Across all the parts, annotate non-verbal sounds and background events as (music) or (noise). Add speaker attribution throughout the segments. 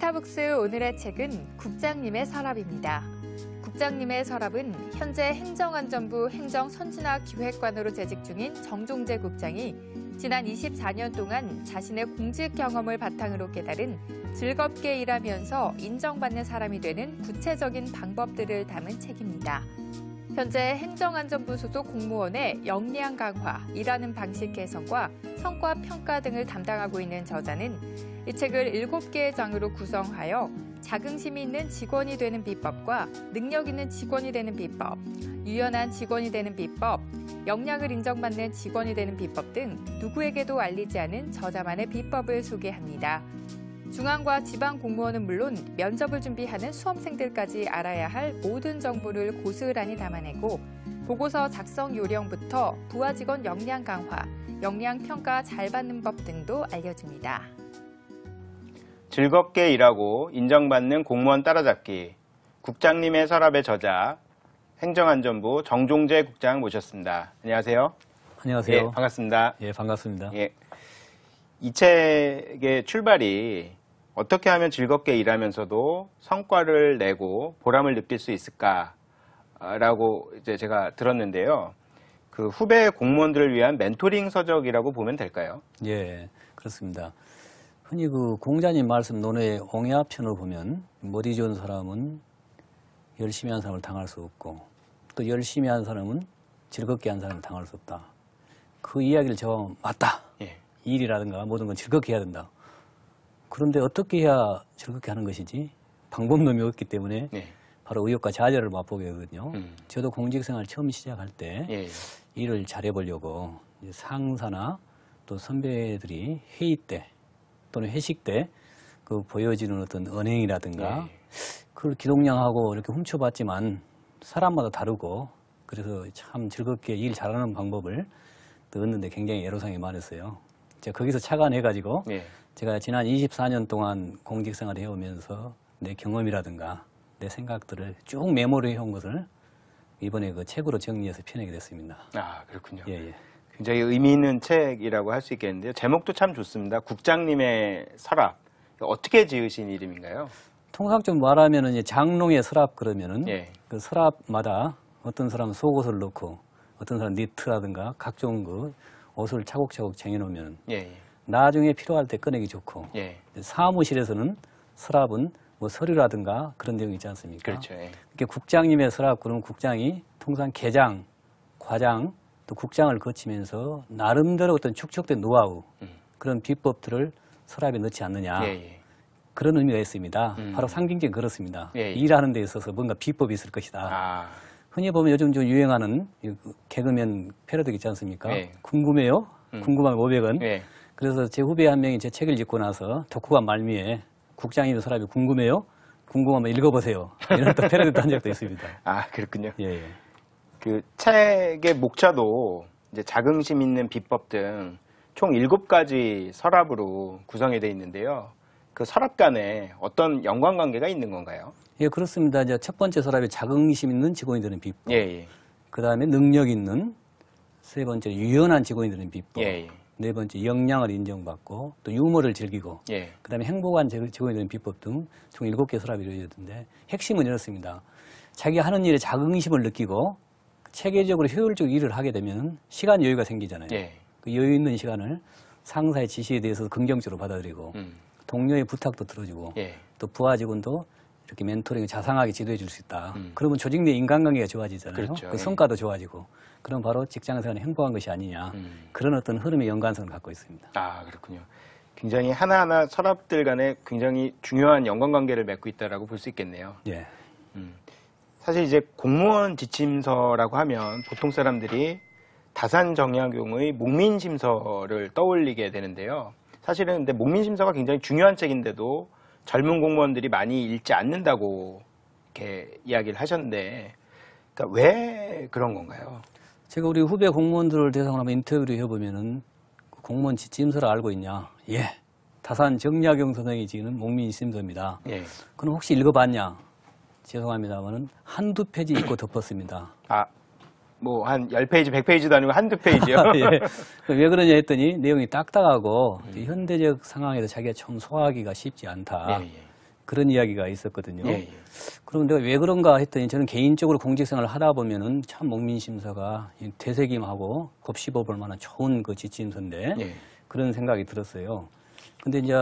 Speaker 1: 스타북스 오늘의 책은 국장님의 서랍입니다. 국장님의 서랍은 현재 행정안전부 행정선진화 기획관으로 재직 중인 정종재 국장이 지난 24년 동안 자신의 공직 경험을 바탕으로 깨달은 즐겁게 일하면서 인정받는 사람이 되는 구체적인 방법들을 담은 책입니다. 현재 행정안전부 소속 공무원의 역량 강화, 일하는 방식 개선과 성과 평가 등을 담당하고 있는 저자는 이 책을 7개의 장으로 구성하여 자긍심이 있는 직원이 되는 비법과 능력 있는 직원이 되는 비법, 유연한 직원이 되는 비법, 역량을 인정받는 직원이 되는 비법 등 누구에게도 알리지 않은 저자만의 비법을 소개합니다. 중앙과 지방 공무원은 물론 면접을 준비하는 수험생들까지 알아야 할 모든 정보를 고스란히 담아내고 보고서 작성 요령부터 부하 직원 역량 강화, 역량 평가 잘 받는 법 등도 알려줍니다
Speaker 2: 즐겁게 일하고 인정받는 공무원 따라잡기, 국장님의 서랍의 저자, 행정안전부 정종재 국장 모셨습니다. 안녕하세요. 안녕하세요. 예, 반갑습니다. 예, 반갑습니다. 예. 이 책의 출발이 어떻게 하면 즐겁게 일하면서도 성과를 내고 보람을 느낄 수 있을까라고 이제 제가 들었는데요. 그 후배 공무원들을 위한 멘토링 서적이라고 보면 될까요?
Speaker 3: 예, 그렇습니다. 흔히 그 공자님 말씀 논의 홍옹합편을 보면 머리 좋은 사람은 열심히 한 사람을 당할 수 없고 또 열심히 한 사람은 즐겁게 한 사람을 당할 수 없다. 그 이야기를 저 맞다. 예. 일이라든가 모든 건 즐겁게 해야 된다. 그런데 어떻게 해야 즐겁게 하는 것이지? 방법론이 없기 때문에 네. 바로 의욕과 좌절을 맛보게 되거든요. 음. 저도 공직생활 처음 시작할 때 예, 예, 일을 잘해보려고 이제 상사나 또 선배들이 회의 때 또는 회식 때 그 보여지는 어떤 언행이라든가 예, 예. 그걸 기동량하고 이렇게 훔쳐봤지만 사람마다 다르고 그래서 참 즐겁게 일 잘하는 방법을 얻는데 굉장히 애로사항이 많았어요. 제가 거기서 착안해가지고 제가 지난 24년 동안 공직 생활을 해오면서 내 경험이라든가 내 생각들을 쭉 메모를 해온 것을 이번에 그 책으로 정리해서 펴내게 됐습니다. 아 그렇군요. 예, 예. 굉장히
Speaker 2: 의미 있는 책이라고 할 수 있겠는데요. 제목도 참 좋습니다. 국장님의 서랍. 어떻게 지으신 이름인가요?
Speaker 3: 통상적 말하면 은 장롱의 서랍 그러면은 예. 그 서랍마다 어떤 사람은 속옷을 넣고 어떤 사람 니트라든가 각종 그 옷을 차곡차곡 쟁여놓으면 예, 예. 나중에 필요할 때 꺼내기 좋고 예. 사무실에서는 서랍은 뭐 서류라든가 그런 내용 이 있지 않습니까? 그렇죠. 예. 국장님의 서랍 그러면 국장이 통상 개장, 과장 또 국장을 거치면서 나름대로 어떤 축적된 노하우 음. 그런 비법들을 서랍에 넣지 않느냐 예예. 예. 그런 의미가 있습니다. 음. 바로 상징적인 그렇습니다. 예예. 예. 일하는 데 있어서 뭔가 비법이 있을 것이다. 아. 흔히 보면 요즘 좀 유행하는 개그맨 패러디 있지 않습니까? 예. 궁금해요? 음. 궁금하면 500원. 예. 그래서 제 후배 한 명이 제 책을 읽고 나서 덕후가 말미에 국장이 된 사람이 궁금해요? 궁금하면 읽어보세요. 이런 또 패러디도 한 적도 있습니다.
Speaker 2: (laughs) 아 그렇군요. 예, 예. 그 책의 목차도 이제 자긍심 있는 비법 등 총 일곱 가지 서랍으로 구성이 되어 있는데요. 그 서랍 간에 어떤 연관관계가 있는 건가요?
Speaker 3: 예, 그렇습니다. 이제 첫 번째 서랍이 자긍심 있는 직원이 되는 비법. 예, 예. 그 다음에 능력 있는 세 번째 유연한 직원이 되는 비법. 예, 예. 네 번째 역량을 인정받고 또 유머를 즐기고 예. 그다음에 행복한 제공이 되는 비법 등 총 일곱 개수랍이 이루어졌는데 핵심은 이렇습니다. 자기 하는 일에 자긍심을 느끼고 체계적으로 효율적으로 일을 하게 되면 시간 여유가 생기잖아요. 예. 그 여유 있는 시간을 상사의 지시에 대해서 긍정적으로 받아들이고 음. 동료의 부탁도 들어주고 예. 또 부하 직원도 이렇게 멘토링을 자상하게 지도해 줄 수 있다. 음. 그러면 조직 내 인간관계가 좋아지잖아요. 그렇죠. 그 성과도 좋아지고. 그럼 바로 직장생활이 행복한 것이 아니냐. 음. 그런 어떤 흐름의 연관성을 갖고 있습니다. 아, 그렇군요. 굉장히 하나하나 서랍들 간에
Speaker 2: 굉장히 중요한 연관관계를 맺고 있다라고 볼 수 있겠네요.
Speaker 3: 예. 음.
Speaker 2: 사실 이제 공무원 지침서라고 하면 보통 사람들이 다산 정약용의 목민 심서를 떠올리게 되는데요. 사실은 근데 목민 심서가 굉장히 중요한 책인데도 젊은 공무원들이 많이 읽지 않는다고 이렇게 이야기를 하셨는데
Speaker 3: 그러니까 왜 그런 건가요? 제가 우리 후배 공무원들을 대상으로 한번 인터뷰를 해보면은 그 공무원 지침서를 알고 있냐? 예. 다산 정약용 선생이 지금 목민 심서입니다. 예. 그럼 혹시 읽어봤냐? 죄송합니다만은 한두 페이지 읽고 덮었습니다. 아, 뭐한 10페이지, 100페이지도 아니고 한 두 페이지요. (laughs) 예. (laughs) 왜 그러냐 했더니 내용이 딱딱하고 음. 현대적 상황에서 자기가 청소하기가 쉽지 않다. 예, 예. 그런 이야기가 있었거든요. 예, 예. 그럼 내가 왜 그런가 했더니 저는 개인적으로 공직생활을 하다 보면은 참 목민심사가 되새김하고 곱씹어 볼 만한 좋은 그 지침서인데 예. 그런 생각이 들었어요. 근데 이제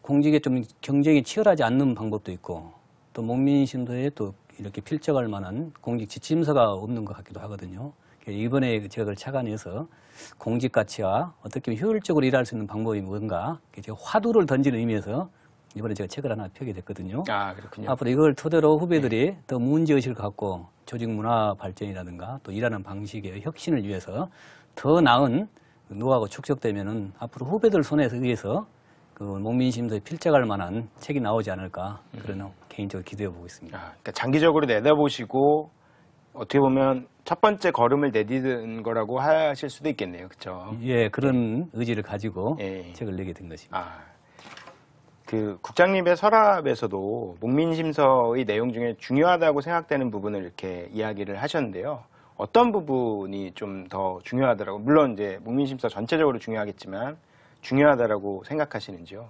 Speaker 3: 공직에 좀 경쟁이 치열하지 않는 방법도 있고 또 목민심사에 또 이렇게 필적할 만한 공직 지침서가 없는 것 같기도 하거든요. 이번에 제가 그 그걸 착안해서 공직 가치와 어떻게 효율적으로 일할 수 있는 방법이 뭔가 제가 화두를 던지는 의미에서 이번에 제가 책을 하나 펴게 됐거든요. 아, 그렇군요. 앞으로 이걸 토대로 후배들이 네. 더 문제의식을 갖고 조직 문화 발전이라든가 또 일하는 방식의 혁신을 위해서 더 나은 노하우가 축적되면은 앞으로 후배들 손에 의해서 그 농민심도에 필적할 만한 책이 나오지 않을까 그런 음. 개인적으로 기도해 보겠습니다. 아,
Speaker 2: 그러니까 장기적으로 내다보시고 어떻게 보면 첫 번째 걸음을 내딛은 거라고 하실 수도 있겠네요. 그렇죠?
Speaker 3: 예, 그런 의지를 가지고 예. 책을 내게 된 것입니다. 아, 그
Speaker 2: 국장님의 서랍에서도 목민심서의 내용 중에 중요하다고 생각되는 부분을 이렇게 이야기를 하셨는데요. 어떤 부분이 좀 더 중요하더라고 물론 이제 목민심서 전체적으로 중요하겠지만 중요하다고 생각하시는지요?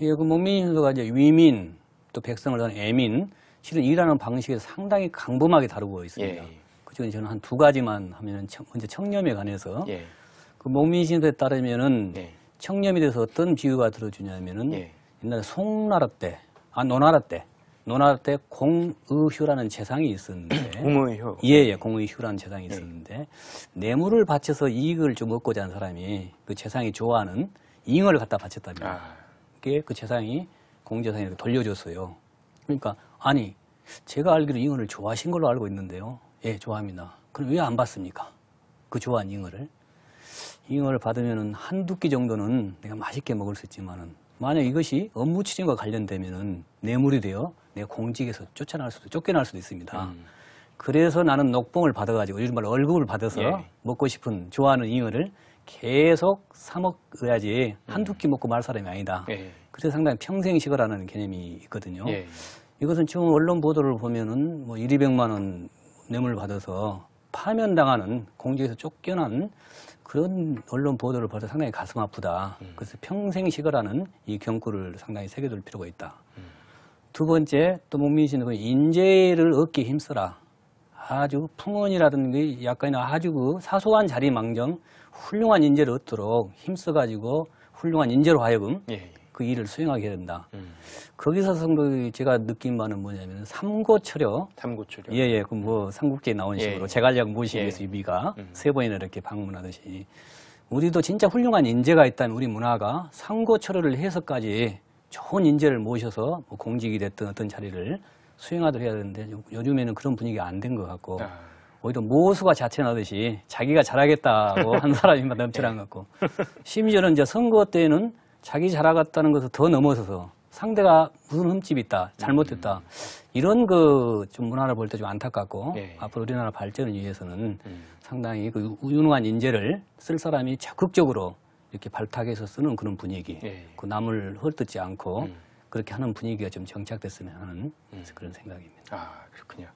Speaker 3: 예, 그 목민심서가 이제 위민, 또 백성을 한 애민 실은 일하는 방식에 상당히 강범하게 다루고 있습니다. 예. 예. 그중에 저는 한 두 가지만 하면은 청, 먼저 청렴에 관해서 예. 그 목민신서에 따르면은 예. 청렴에 대해서 어떤 비유가 들어주냐면은 예. 옛날에 송나라 때, 아 노나라 때, 노나라 때 공의효라는 재상이 있었는데 (clears throat) 공의효 예예 예, 공의효라는 재상이 예. 있었는데 뇌물을 바쳐서 이익을 좀 얻고자 한 사람이 그 재상이 좋아하는 잉어를 갖다 바쳤답니다. 아. 그게 그 재상이 공제산에게 돌려줬어요. 그러니까 아니 제가 알기로 잉어를 좋아하신 걸로 알고 있는데요. 예, 좋아합니다. 그럼 왜 안 받습니까? 그 좋아한 잉어를. 잉어를 받으면 한 두 끼 정도는 내가 맛있게 먹을 수 있지만은 만약 이것이 업무 추진과 관련되면은 뇌물이 되어 내 공직에서 쫓아날 수도 쫓겨날 수도 있습니다. 음. 그래서 나는 녹봉을 받아가지고 요즘 말로 월급을 받아서 예. 먹고 싶은 좋아하는 잉어를 계속 사 먹어야지 한두 음. 끼 먹고 말 사람이 아니다. 예. 그래서 상당히 평생식어라는 개념이 있거든요. 예, 예. 이것은 지금 언론 보도를 보면은 뭐 1, 200만 원 뇌물 받아서 파면당하는 공직에서 쫓겨난 그런 언론 보도를 벌써 상당히 가슴 아프다. 음. 그래서 평생식어라는 이 경구를 상당히 새겨둘 필요가 있다. 음. 두 번째 또 문민신은 그 인재를 얻기 힘써라. 아주 풍언이라든지 약간 아주 그 사소한 자리망정 훌륭한 인재를 얻도록 힘써가지고 훌륭한 인재로 하여금 예. 예. 그 일을 수행하게 된다. 음. 거기서 성도들 제가 느낀 바는 뭐냐면 삼고철여. 삼고철여. 예, 예. 그뭐 삼국지에 나온 예, 식으로 예. 제갈량 모시기 예. 위해서 유비가 음. 세 번이나 이렇게 방문하듯이 우리도 진짜 훌륭한 인재가 있다면 우리 문화가 삼고철여를 해서까지 좋은 인재를 모셔서 뭐 공직이 됐든 어떤 자리를 수행하도록 해야 되는데 요즘에는 그런 분위기가 안 된 것 같고 아. 오히려 모수가 자체나듯이 자기가 잘하겠다고 (laughs) 한 사람이 만 넘쳐난 것 같고 심지어는 이제 선거 때는 자기 자라갔다는 것을 더 넘어서서 상대가 무슨 흠집이 있다, 잘못했다 음. 이런 그좀 문화를 볼 때 좀 안타깝고 네. 앞으로 우리나라 발전을 위해서는 음. 상당히 그 유능한 인재를 쓸 사람이 적극적으로 이렇게 발탁해서 쓰는 그런 분위기, 네. 그 남을 헐뜯지 않고 음. 그렇게 하는 분위기가 좀 정착됐으면 하는 음. 그런 생각입니다. 아 그렇군요.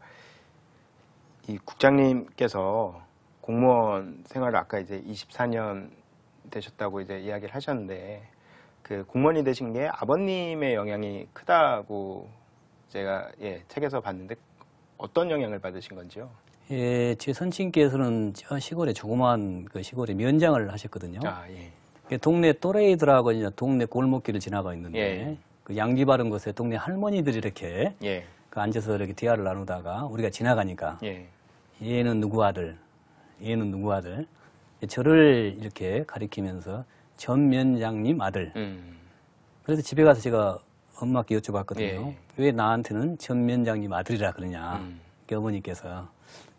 Speaker 2: 이 국장님께서 공무원 생활을 아까 이제 24년 되셨다고 이제 이야기를 하셨는데 그 공무원이 되신 게 아버님의 영향이 크다고 제가 예, 책에서 봤는데 어떤 영향을 받으신 건지요?
Speaker 3: 예, 제 선친께서는 저 시골에 조그만 그 시골에 면장을 하셨거든요. 아, 예. 그 동네 또래이들하고 이제 동네 골목길을 지나가 있는데 예. 예. 그 양기 바른 곳에 동네 할머니들이 이렇게 예. 그 앉아서 이렇게 대화를 나누다가 우리가 지나가니까 예. 얘는 누구 아들, 얘는 누구 아들 저를 이렇게 가리키면서 전면장님 아들. 음. 그래서 집에 가서 제가 엄마께 여쭤봤거든요. 예. 예. 왜 나한테는 전면장님 아들이라 그러냐. 음. 어머니께서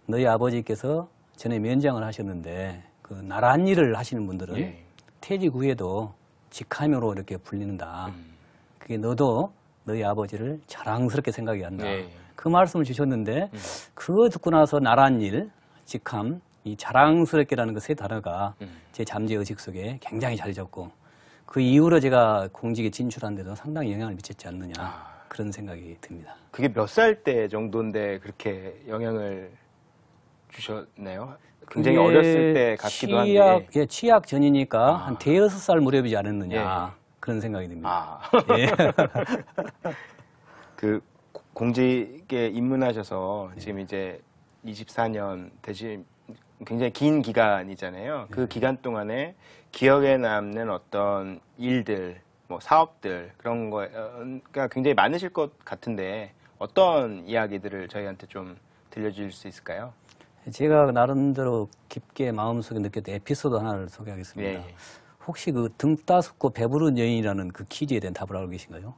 Speaker 3: 너희 아버지께서 전에 면장을 하셨는데 그 나란 일을 하시는 분들은 예. 퇴직 후에도 직함으로 이렇게 불리는다. 음. 그게 너도 너희 아버지를 자랑스럽게 생각이 한다. 예. 그 말씀을 주셨는데 음. 그거 듣고 나서 나란 일, 직함 이 자랑스럽게라는 그세 단어가 음. 제 잠재 의식 속에 굉장히 자리 잡고 그 이후로 제가 공직에 진출한 데도 상당히 영향을 미쳤지 않느냐 아. 그런 생각이 듭니다.
Speaker 2: 그게 몇 살 때 정도인데 그렇게 영향을 주셨네요? 굉장히 어렸을 때 같기도 한데 취약,
Speaker 3: 예, 취약 전이니까 아. 한 대여섯 살 무렵이지 않았느냐 예. 그런 생각이 듭니다. 아. 예.
Speaker 2: (laughs) 그 공직에 입문하셔서 네. 지금 이제 24년 되신 굉장히 긴 기간이잖아요. 그 네. 기간 동안에 기억에 남는 어떤 일들, 뭐 사업들 그런 거가 어, 음, 그러니까 굉장히 많으실 것 같은데 어떤 이야기들을 저희한테 좀들려주실수
Speaker 3: 있을까요? 제가 나름대로 깊게 마음속에 느꼈던 에피소드 하나를 소개하겠습니다. 예. 예. 혹시 그 등따스고 배부른 여인이라는 그 퀴즈에 대한 답을 알고 계신가요?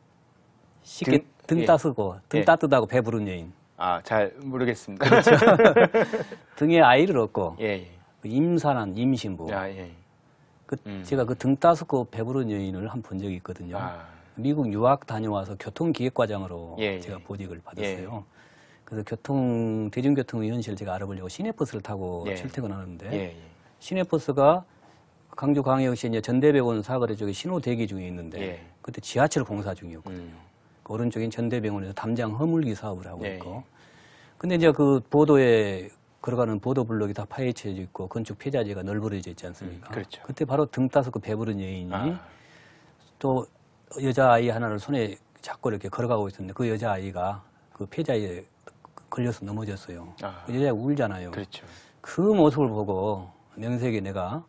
Speaker 3: 쉽게 등, 예. 등 따스고 예. 등 따뜻하고 배부른 여인. 아, 잘 모르겠습니다. 그렇죠. (laughs) 등에 아이를 얻고 예, 예. 그 임산한 임신부. 아, 예. 예. 그, 음. 제가 그 등 따서 그 배부른 여인을 한본 적이 있거든요. 아. 미국 유학 다녀와서 교통기획과장으로 예, 예, 제가 보직을 받았어요. 예, 그래서 교통 대중교통 의현실을 제가 알아보려고 시내버스를 타고 출퇴근하는데 시내버스가 강주 광역시 이 전대배 원 사거리 쪽에 신호 대기 중에 있는데 그때 지하철 공사 중이었거든요. 음. 오른쪽인 전대병원에서 담장 허물기 사업을 하고 예, 있고 네. 근데 이제 그 보도에 걸어가는 보도 블록이 다 파헤쳐져 있고 건축 폐자재가 널브러져 있지 않습니까? 음, 그렇죠. 그때 바로 등 따서 그 배부른 여인이 아. 또 여자아이 하나를 손에 잡고 이렇게 걸어가고 있었는데 그 여자아이가 그폐해자에 걸려서 넘어졌어요. 아. 그 여자가 울잖아요. 그렇죠. 그 모습을 보고 명색이 내가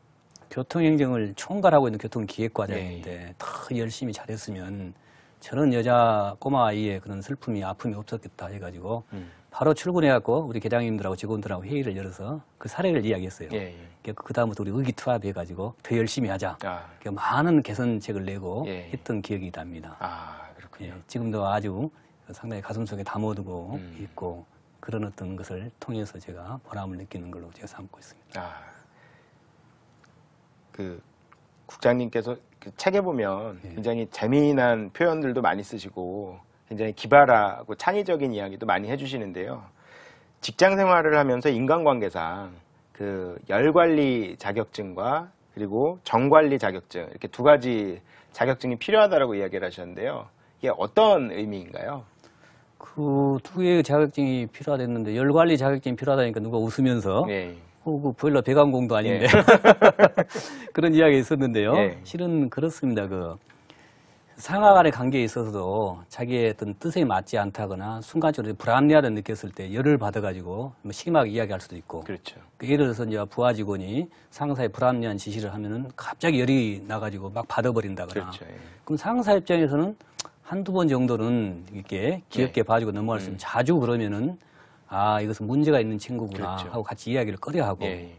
Speaker 3: 교통행정을 총괄하고 있는 교통기획과장인데 네. 더 열심히 잘했으면 저는 여자 꼬마 아이의 그런 슬픔이 아픔이 없었겠다 해가지고 음. 바로 출근해갖고 우리 계장님들하고 직원들하고 회의를 열어서 그 사례를 이야기했어요. 예, 예. 그 다음부터 우리 의기투합해가지고 더 열심히 하자. 아. 많은 개선책을 내고 예, 예, 했던 기억이 납니다. 아 그렇군요. 예, 지금도 아주 상당히 가슴속에 담아두고 음. 있고 그런 어떤 것을 통해서 제가 보람을 느끼는 걸로 제가 삼고 있습니다. 아, 그
Speaker 2: 국장님께서 그 책에 보면 예. 굉장히 재미난 표현들도 많이 쓰시고 굉장히 기발하고 창의적인 이야기도 많이 해주시는데요. 직장 생활을 하면서 인간관계상 그 열관리 자격증과 그리고 정관리 자격증 이렇게 두 가지 자격증이 필요하다라고 이야기를 하셨는데요. 이게 어떤 의미인가요?
Speaker 3: 그 두 개의 자격증이 필요하다했는데 열관리 자격증이 필요하다니까 누가 웃으면서 예. 그 보일러 배관공도 아닌데 예. (laughs) 그런 이야기가 있었는데요. 예. 실은 그렇습니다. 그 상하 간의 관계에 있어서도 자기의 어떤 뜻에 맞지 않다거나 순간적으로 불합리하다 느꼈을 때 열을 받아가지고 뭐 심하게 이야기할 수도 있고. 그렇죠. 그 예를 들어서 이제 부하 직원이 상사의 불합리한 지시를 하면은 갑자기 열이 나가지고 막 받아버린다거나. 그렇죠. 예. 그럼 상사 입장에서는 한두 번 정도는 이렇게 예. 귀엽게 예. 봐주고 넘어갈 수있는 음. 자주 그러면은 아 이것은 문제가 있는 친구구나 그렇죠. 하고 같이 이야기를 꺼려하고 예.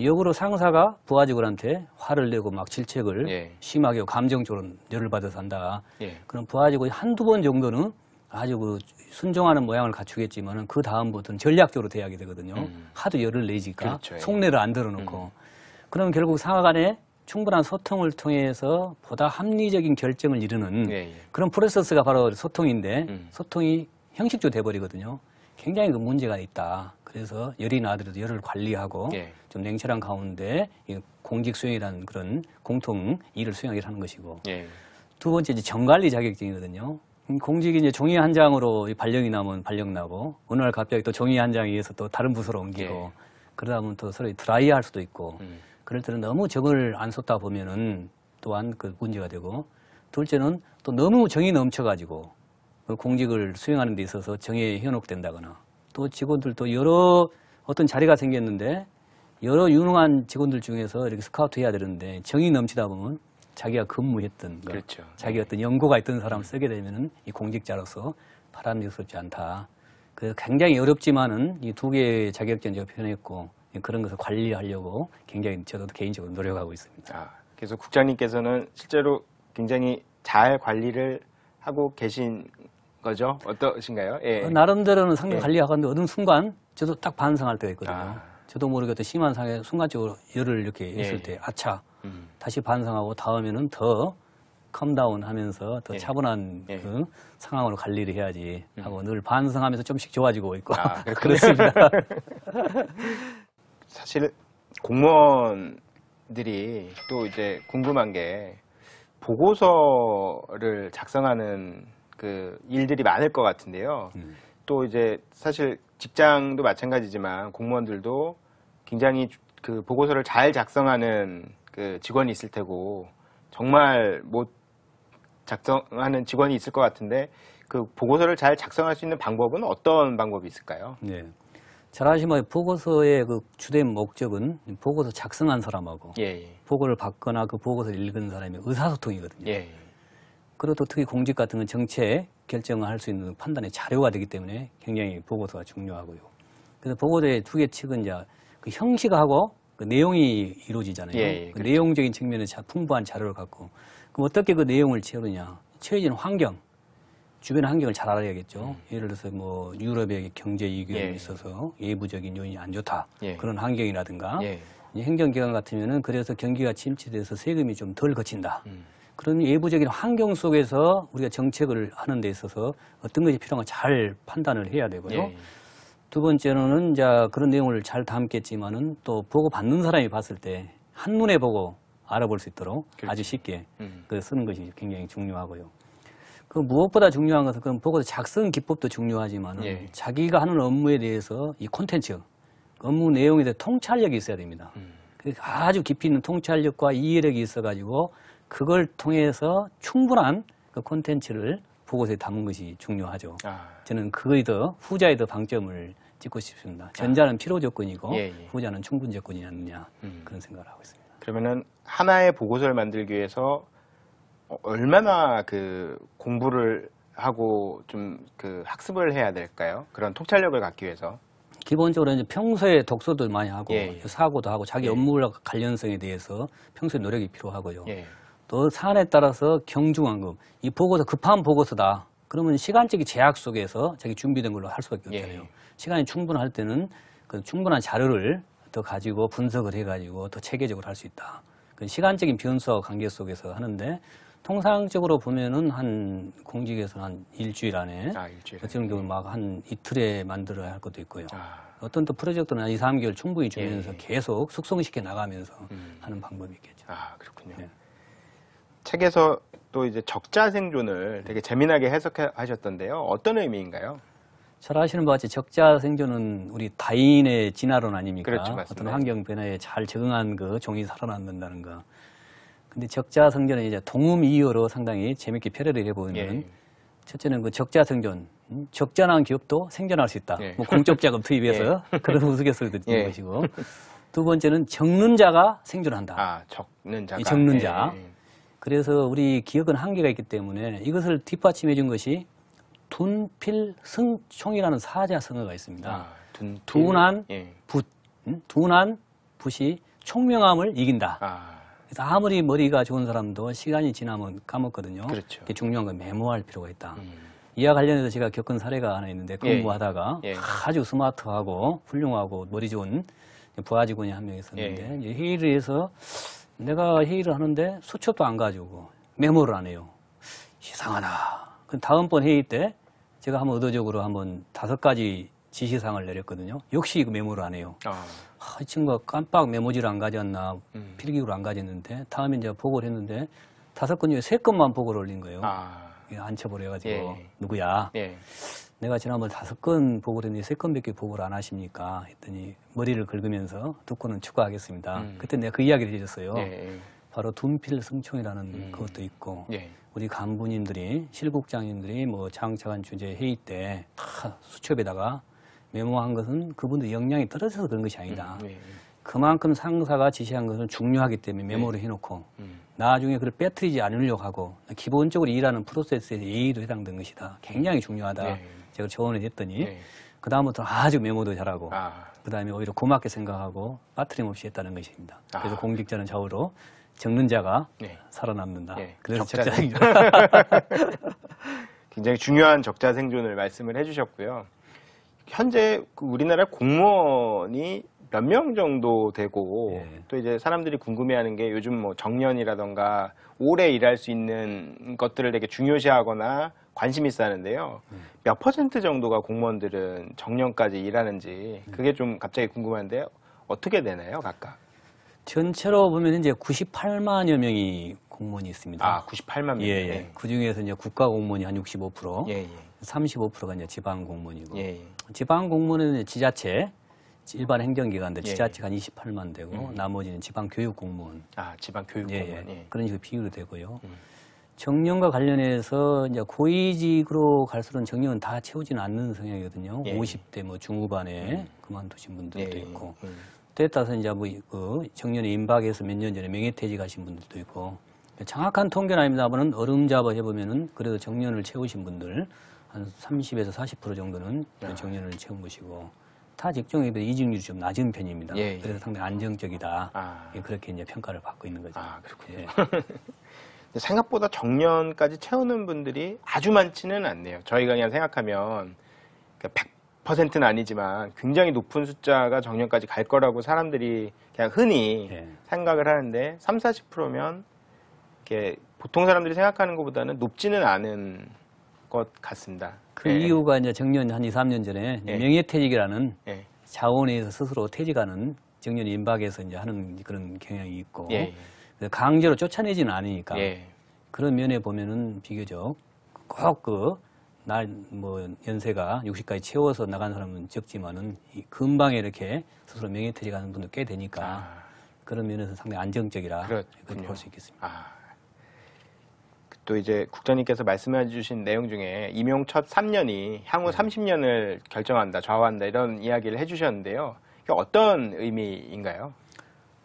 Speaker 3: 역으로 상사가 부하직원한테 화를 내고 막 질책을 예. 심하게 감정적으로 열을 받아서 한다. 예. 그럼 부하직원이 한두 번 정도는 아주 그 순종하는 모양을 갖추겠지만 은그 다음부터는 전략적으로 대하게 되거든요. 음. 하도 열을 내지까 그렇죠. 예. 속내를 안 들어놓고. 음. 그럼 결국 상하 간에 충분한 소통을 통해서 보다 합리적인 결정을 이루는 예, 예. 그런 프로세스가 바로 소통인데 음. 소통이 형식조 돼버리거든요. 굉장히 그 문제가 있다. 그래서 열이 나더라도 열을 관리하고 예. 좀 냉철한 가운데 공직 수행이라는 그런 공통 일을 수행을 하기 하는 것이고 예. 두 번째 이제 정관리 자격증이거든요. 공직이 이제 종이 한 장으로 발령이 나면 발령 나고 어느 날 갑자기 또 종이 한 장에 의해서 또 다른 부서로 옮기고 예. 그러다 보면 또 서로 드라이할 수도 있고 음. 그럴 때는 너무 정을 안썼다 보면은 또한 그 문제가 되고 둘째는 또 너무 정이 넘쳐가지고 그 공직을 수행하는 데 있어서 정에 현혹된다거나 또 직원들도 여러 어떤 자리가 생겼는데 여러 유능한 직원들 중에서 이렇게 스카우트 해야 되는데 정이 넘치다 보면 자기가 근무했던 거, 그 그렇죠. 자기 어떤 연고가 있던 사람을 쓰게 되면은 이 공직자로서 바람직스럽지 않다. 그 굉장히 어렵지만은 이 두 개의 자격증 제가 표현했고 그런 것을 관리하려고 굉장히 저도 개인적으로 노력하고 있습니다. 아, 그래서
Speaker 2: 국장님께서는 실제로 굉장히 잘 관리를 하고 계신 거죠? 어떠신가요? 예. 어, 나름대로는 상당
Speaker 3: 히관리하고는데 예. 어느 순간 저도 딱 반성할 때가 있거든요. 아. 저도 모르게 또 심한 상황에 순간적으로 열을 이렇게 예, 했을 예. 때 아차 음. 다시 반성하고 다음에는 더 컴다운 하면서 더 예. 차분한 예. 그 상황으로 관리를 해야지 음. 하고 음. 늘 반성하면서 좀씩 좋아지고 있고 아, (laughs) 그렇습니다. (laughs)
Speaker 2: 사실 공무원들이 또 이제 궁금한 게 보고서를 작성하는 그 일들이 많을 것 같은데요. 음. 또 이제 사실 직장도 마찬가지지만 공무원들도 굉장히 그 보고서를 잘 작성하는 그 직원이 있을 테고 정말 못 작성하는 직원이 있을 것 같은데 그 보고서를 잘 작성할 수 있는 방법은 어떤 방법이 있을까요?
Speaker 3: 네. 예. 잘 아시면 보고서의 그 주된 목적은 보고서 작성한 사람하고 예, 예. 보고를 받거나 그 보고서를 읽은 사람의 의사소통이거든요. 예, 예. 그리고 특히 공직 같은 건 정책 결정을 할 수 있는 판단의 자료가 되기 때문에 굉장히 보고서가 중요하고요. 그래서 보고서의 두개 측은 이제 그 형식하고 그 내용이 이루어지잖아요. 예, 예, 그 그렇죠. 내용적인 측면에 풍부한 자료를 갖고 그럼 어떻게 그 내용을 채우느냐. 채워지 환경, 주변 환경을 잘 알아야겠죠. 음. 예를 들어서 뭐 유럽의 경제 위기에 예, 있어서 예부적인 요인이 안 좋다. 예. 그런 환경이라든가 예. 행정기관 같으면은 그래서 경기가 침체돼서 세금이 좀 덜 거친다. 음. 그런 외부적인 환경 속에서 우리가 정책을 하는 데 있어서 어떤 것이 필요한가 잘 판단을 해야 되고요. 예. 두 번째로는 이제 그런 내용을 잘 담겠지만은 또 보고 받는 사람이 봤을 때 한눈에 보고 알아볼 수 있도록 그렇죠. 아주 쉽게 음. 그 쓰는 것이 굉장히 중요하고요. 그 무엇보다 중요한 것은 그럼 보고서 작성 기법도 중요하지만 예. 자기가 하는 업무에 대해서 이 콘텐츠 그 업무 내용에 대해 통찰력이 있어야 됩니다. 음. 그 아주 깊이 있는 통찰력과 이해력이 있어가지고 그걸 통해서 충분한 그 콘텐츠를 보고서에 담은 것이 중요하죠. 아. 저는 그거에 더 후자에 더 방점을 찍고 싶습니다. 전자는 아. 필요 조건이고 예, 예. 후자는 충분 조건이 아니냐 음. 그런 생각을 하고 있습니다. 그러면은 하나의
Speaker 2: 보고서를 만들기 위해서 어, 얼마나 그 공부를 하고 좀 그 학습을 해야 될까요? 그런 통찰력을 갖기 위해서.
Speaker 3: 기본적으로 이제 평소에 독서도 많이 하고 예, 예. 사고도 하고 자기 예. 업무와 관련성에 대해서 평소에 노력이 필요하고요. 예. 또 사안에 따라서 경중원금, 이 보고서 급한 보고서다. 그러면 시간적인 제약 속에서 자기 준비된 걸로 할 수밖에 예, 없잖아요. 예. 시간이 충분할 때는 그 충분한 자료를 더 가지고 분석을 해가지고 더 체계적으로 할 수 있다. 그 시간적인 변수와 관계 속에서 하는데 통상적으로 보면은 한공직에서한 일주일 안에 아, 일주일 어떤 경우 막한 이틀에 만들어야 할 것도 있고요. 아. 어떤 또 프로젝트는 이 삼개월 충분히 주면서 예, 예. 계속 숙성시켜 나가면서 음. 하는 방법이 있겠죠. 아,
Speaker 2: 그렇군요. 네. 책에서 또 이제 적자 생존을 되게 재미나게
Speaker 3: 해석하셨던데요. 어떤 의미인가요? 잘 아시는 바와 같이 적자 생존은 우리 다인의 진화론 아닙니까? 그렇죠, 어떤 환경 변화에 잘 적응한 그 종이 살아남는다는 거. 근데 적자 생존은 이제 동음 이어로 상당히 재미있게 표현을 해보면 예. 첫째는 그 적자 생존, 음, 적자난 기업도 생존할 수 있다. 예. 뭐 공적 자금 투입해서 (laughs) 예. 그런 우스갯소리도 듣는 예. 것이고 두 번째는 적는 자가 생존한다. 아, 적는 자가. 이 적는 자. 예. 예. 그래서 우리 기억은 한계가 있기 때문에 이것을 뒷받침해 준 것이 둔필승총이라는 사자성어가 있습니다. 아, 둔, 둔한 예. 붓, 음? 둔한 붓이 총명함을 이긴다. 아. 그래서 아무리 머리가 좋은 사람도 시간이 지나면 까먹거든요. 그렇죠. 그게 중요한 건 메모할 필요가 있다. 음. 이와 관련해서 제가 겪은 사례가 하나 있는데 예. 근무하다가 예. 예. 아주 스마트하고 훌륭하고 머리 좋은 부하 직원이 한 명 있었는데 예. 회의를 해서 내가 회의를 하는데 수첩도 안 가지고 메모를 안 해요. 이상하다. 그 다음번 회의 때 제가 한번 의도적으로 한번 다섯 가지 지시사항을 내렸거든요. 역시 그 메모를 안 해요. 아. 아, 이 친구가 깜빡 메모지를 안 가져왔나 음. 필기구를 안 가졌는데 다음에 이제 보고를 했는데 다섯 건 중에 세 건만 보고를 올린 거예요. 아. 예, 안 쳐버려가지고 예. 누구야. 예. 내가 지난번 다섯 건 보고를 했는데 세 건밖에 보고를 안 하십니까? 했더니 머리를 긁으면서 두 건은 추가하겠습니다. 음. 그때 내가 그 이야기를 해줬어요. 예. 예. 바로 둔필 승총이라는 음. 그것도 있고 예. 우리 간부님들이 실국장님들이 뭐 장차관 주재 회의 때 다 수첩에다가 메모한 것은 그분들 역량이 떨어져서 그런 것이 아니다. 음. 예. 예. 그만큼 상사가 지시한 것은 중요하기 때문에 메모를 예. 해놓고 음. 나중에 그걸 빼뜨리지 않으려고 하고 기본적으로 일하는 프로세스에 예의도 해당된 것이다. 굉장히 중요하다. 제가 조언을 했더니 네. 그 다음부터 아주 메모도 잘하고 아. 그 다음에 오히려 고맙게 생각하고 빠트림 없이 했다는 것입니다. 아. 그래서 공직자는 좌우로 적는 자가 네. 살아남는다. 네. 그래서 적자 생존. (laughs) 굉장히
Speaker 2: 중요한 적자 생존을 말씀을 해주셨고요. 현재 그 우리나라 공무원이 몇 명 정도 되고 예. 또 이제 사람들이 궁금해하는 게 요즘 뭐 정년이라던가 오래 일할 수 있는 것들을 되게 중요시하거나 관심이 쌓는데요. 음. 몇 퍼센트 정도가 공무원들은 정년까지 일하는지 그게 좀 갑자기 궁금한데요. 어떻게 되나요, 각각?
Speaker 3: 전체로 보면 이제 98만여 명이 공무원이 있습니다. 아, 98만 명. 예, 예. 네. 그 중에서 이제 국가 공무원이 한 65%, 예, 예. 35%가 이제 지방 공무원이고, 예, 예. 지방 공무원은 지자체, 일반 행정기관들 예, 지자체가 예. 한 28만 되고, 음. 나머지는 지방 교육 공무원. 아, 지방 교육 공무원. 예. 예. 그런 식으로 비율이 되고요. 음. 정년과 관련해서 이제 고위직으로 갈수록 정년은 다 채우지는 않는 성향이거든요. 예. 50대 예. 뭐 중후반에 음. 그만두신 분들도 예. 예. 있고 음. 때에 따라서 이제 뭐 그 정년에 임박해서 몇 년 전에 명예퇴직하신 분들도 있고 정확한 통계는 아닙니다만은 얼음 잡아 해보면은 그래도 정년을 채우신 분들 한 30에서 40% 정도는 아. 정년을 채운 것이고 타 직종에 비해 이직률이 좀 낮은 편입니다. 예, 예. 그래서 상당히 안정적이다. 아. 예, 그렇게 이제 평가를 받고 있는 거죠. 아,
Speaker 2: 그렇군요. (laughs) 생각보다 정년까지 채우는 분들이 아주 많지는 않네요. 저희가 그냥 생각하면 100%는 그러니까 아니지만 굉장히 높은 숫자가 정년까지 갈 거라고 사람들이 그냥 흔히 예. 생각을 하는데 3, 40%면 이렇게 보통 사람들이 생각하는 것보다는 높지는 않은 것 같습니다.
Speaker 3: 그 예. 이유가 이제 정년 한 2, 3년 전에 예. 명예퇴직이라는 예. 자원에서 스스로 퇴직하는 정년 임박에서 이제 하는 그런 경향이 있고 예. 예. 그 강제로 쫓아내지는 않으니까 예. 그런 면에 보면은 비교적 꼭 그 날 뭐 연세가 60까지 채워서 나간 사람은 적지만은 금방에 이렇게 스스로 명예퇴직 가는 분도 꽤 되니까 아. 그런 면에서 상당히 안정적이라 볼 수 있겠습니다. 아.
Speaker 2: 또 이제 국장님께서 말씀해 주신 내용 중에 임용 첫 3년이 향후 네. 30년을 결정한다, 좌우한다 이런 이야기를 해 주셨는데요.
Speaker 3: 어떤 의미인가요?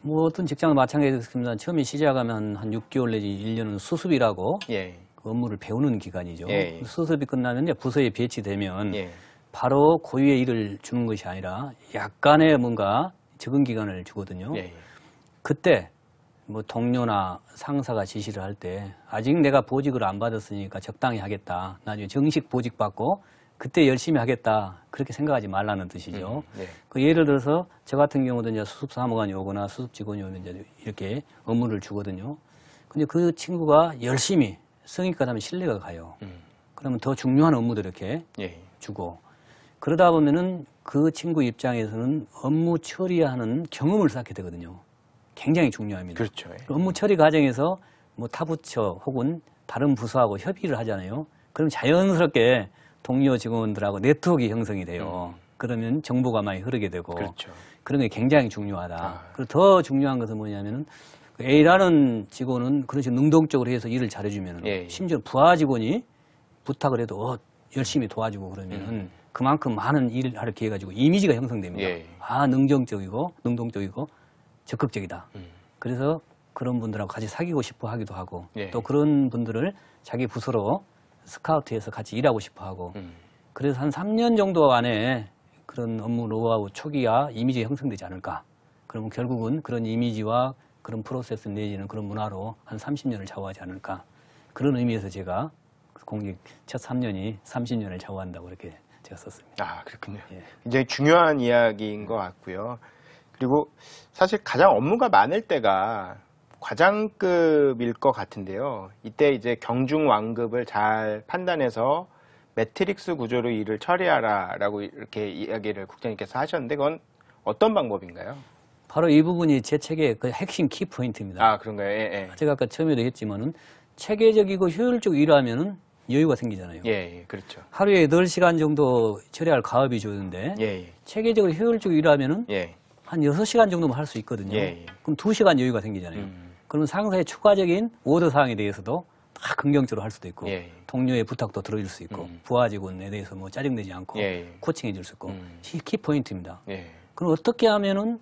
Speaker 3: 뭐 어떤 직장도 마찬가지겠니다 처음에 시작하면 한 6개월 내지 1년은 수습이라고 예. 그 업무를 배우는 기간이죠. 예. 수습이 끝나면 이제 부서에 배치되면 예. 바로 고유의 일을 주는 것이 아니라 약간의 뭔가 적응 기간을 주거든요. 예. 예. 그때 뭐 동료나 상사가 지시를 할 때 아직 내가 보직을 안 받았으니까 적당히 하겠다. 나중에 정식 보직 받고 그때 열심히 하겠다 그렇게 생각하지 말라는 뜻이죠. 음, 네. 그 예를 들어서 저 같은 경우도 이제 수습 사무관이 오거나 수습 직원이 오면 이제 이렇게 업무를 주거든요. 근데 그 친구가 열심히 성의껏 하면 신뢰가 가요. 음. 그러면 더 중요한 업무도 이렇게 예. 주고 그러다 보면은 그 친구 입장에서는 업무 처리하는 경험을 쌓게 되거든요. 굉장히 중요합니다. 그렇죠. 예. 업무 처리 과정에서 뭐 타부처 혹은 다른 부서하고 협의를 하잖아요. 그럼 자연스럽게 동료 직원들하고 네트워크 형성이 돼요. 음. 그러면 정보가 많이 흐르게 되고 그렇죠. 그런 게 굉장히 중요하다. 아. 그리고 더 중요한 것은 뭐냐면은 그 A라는 직원은 그런 식으로 능동적으로 해서 일을 잘해주면 예, 예. 심지어 부하 직원이 부탁을 해도 어, 열심히 도와주고 그러면은 음. 그만큼 많은 일을 할 기회가 지고 이미지가 형성됩니다. 예, 예. 아 능동적이고 능동적이고 적극적이다. 음. 그래서 그런 분들하고 같이 사귀고 싶어 하기도 하고 예. 또 그런 분들을 자기 부서로 스카우트에서 같이 일하고 싶어 하고 음. 그래서 한 3년 정도 안에 그런 업무 노하우 초기화 이미지가 형성되지 않을까. 그러면 결국은 그런 이미지와 그런 프로세스 내지는 그런 문화로 한 30년을 좌우하지 않을까. 그런 의미에서 제가 공직 첫 3년이 30년을 좌우한다고 이렇게 제가 썼습니다. 아, 그렇군요. 예.
Speaker 2: 굉장히 중요한 이야기인 것 같고요. 그리고 사실 가장 업무가 많을 때가 과장급일 것 같은데요. 이때 이제 경중왕급을 잘 판단해서 매트릭스 구조로 일을 처리하라라고 이렇게 이야기를 국장님께서 하셨는데 그건 어떤 방법인가요?
Speaker 3: 바로 이 부분이 제 책의 그 핵심 키 포인트입니다. 아 그런가요? 예, 예. 제가 아까 처음에도 했지만은 체계적이고 효율적 일하면은 여유가 생기잖아요. 예, 예, 그렇죠. 하루에 8시간 정도 처리할 가업이 좋은데 예, 예. 체계적으로 효율적 일하면은 예. 한 6시간 정도만 할 수 있거든요. 예, 예. 그럼 2시간 여유가 생기잖아요. 음. 그러 상사의 추가적인 오더 사항에 대해서도 다 긍정적으로 할 수도 있고 예, 예, 동료의 부탁도 들어줄 수 있고 음. 부하 직원에 대해서 뭐 짜증내지 않고 예, 예. 코칭해 줄수 있고 음. 키 포인트입니다. 예. 그럼 어떻게 하면은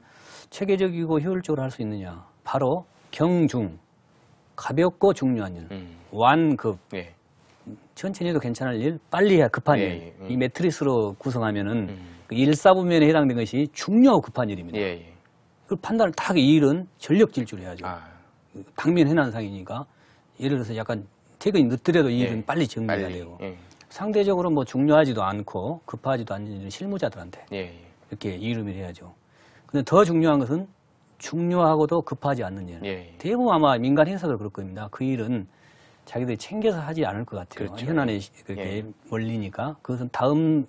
Speaker 3: 체계적이고 효율적으로 할 수 있느냐? 바로 경중 가볍고 중요한 일, 음. 완급 천천히 해도 괜찮을 일, 빨리 해야 급한 일. 음. 이 매트리스로 구성하면은 음. 그 일사분면에 해당된 것이 중요하고 급한 일입니다. 그 판단을 딱 이 일은 전력 질주를 해야죠. 아. 당면 현상이니까 예를 들어서 약간 퇴근이 늦더라도 이 일은 예. 빨리 정리가 빨리. 되고 예. 상대적으로 뭐 중요하지도 않고 급하지도 않는 실무자들한테 예, 예. 이렇게 이름을 해야죠. 근데 더 중요한 것은 중요하고도 급하지 않는 일. 예, 예. 대부분 아마 민간 행사도 그럴 겁니다. 그 일은 자기들이 챙겨서 하지 않을 것 같아요. 그렇죠. 현안에 그렇게 멀리니까 그것은 다음